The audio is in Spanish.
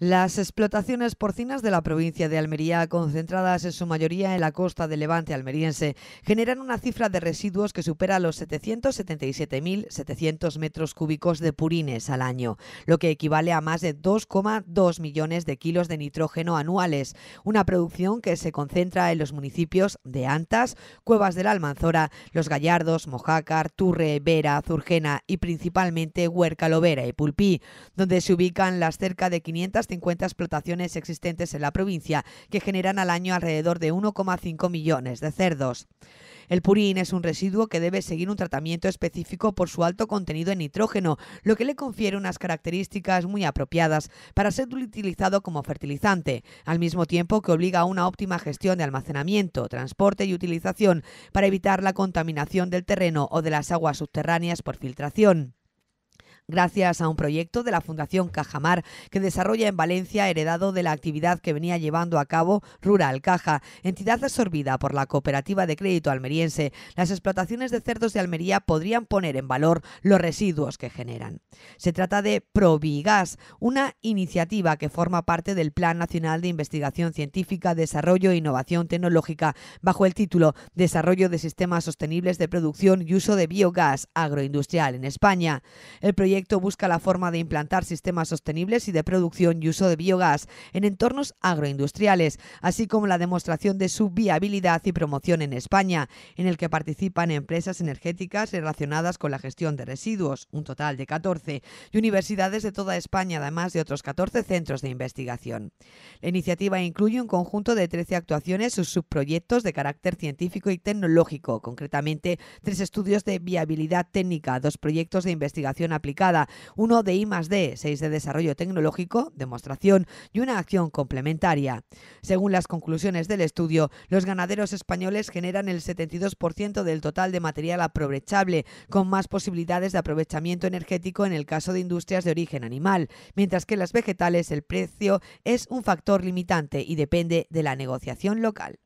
Las explotaciones porcinas de la provincia de Almería, concentradas en su mayoría en la costa de Levante almeriense, generan una cifra de residuos que supera los 777.700 metros cúbicos de purines al año, lo que equivale a más de 2,2 millones de kilos de nitrógeno anuales, una producción que se concentra en los municipios de Antas, Cuevas de la Almanzora, Los Gallardos, Mojácar, Turre, Vera, Zurgena y principalmente Huerca, Lovera y Pulpí, donde se ubican las cerca de 500 50 explotaciones existentes en la provincia que generan al año alrededor de 1,5 millones de cerdos. El purín es un residuo que debe seguir un tratamiento específico por su alto contenido en nitrógeno, lo que le confiere unas características muy apropiadas para ser utilizado como fertilizante, al mismo tiempo que obliga a una óptima gestión de almacenamiento, transporte y utilización para evitar la contaminación del terreno o de las aguas subterráneas por filtración gracias a un proyecto de la Fundación Cajamar que desarrolla en Valencia heredado de la actividad que venía llevando a cabo Rural Caja, entidad absorbida por la Cooperativa de Crédito Almeriense. Las explotaciones de cerdos de Almería podrían poner en valor los residuos que generan. Se trata de ProBiGas, una iniciativa que forma parte del Plan Nacional de Investigación Científica, Desarrollo e Innovación Tecnológica bajo el título Desarrollo de Sistemas Sostenibles de Producción y Uso de Biogás Agroindustrial en España. El busca la forma de implantar sistemas sostenibles y de producción y uso de biogás en entornos agroindustriales, así como la demostración de su viabilidad y promoción en España, en el que participan empresas energéticas relacionadas con la gestión de residuos, un total de 14, y universidades de toda España, además de otros 14 centros de investigación. La iniciativa incluye un conjunto de 13 actuaciones o subproyectos de carácter científico y tecnológico, concretamente tres estudios de viabilidad técnica, dos proyectos de investigación aplicada, 1 uno de I más D, 6 de desarrollo tecnológico, demostración y una acción complementaria. Según las conclusiones del estudio, los ganaderos españoles generan el 72% del total de material aprovechable, con más posibilidades de aprovechamiento energético en el caso de industrias de origen animal, mientras que en las vegetales el precio es un factor limitante y depende de la negociación local.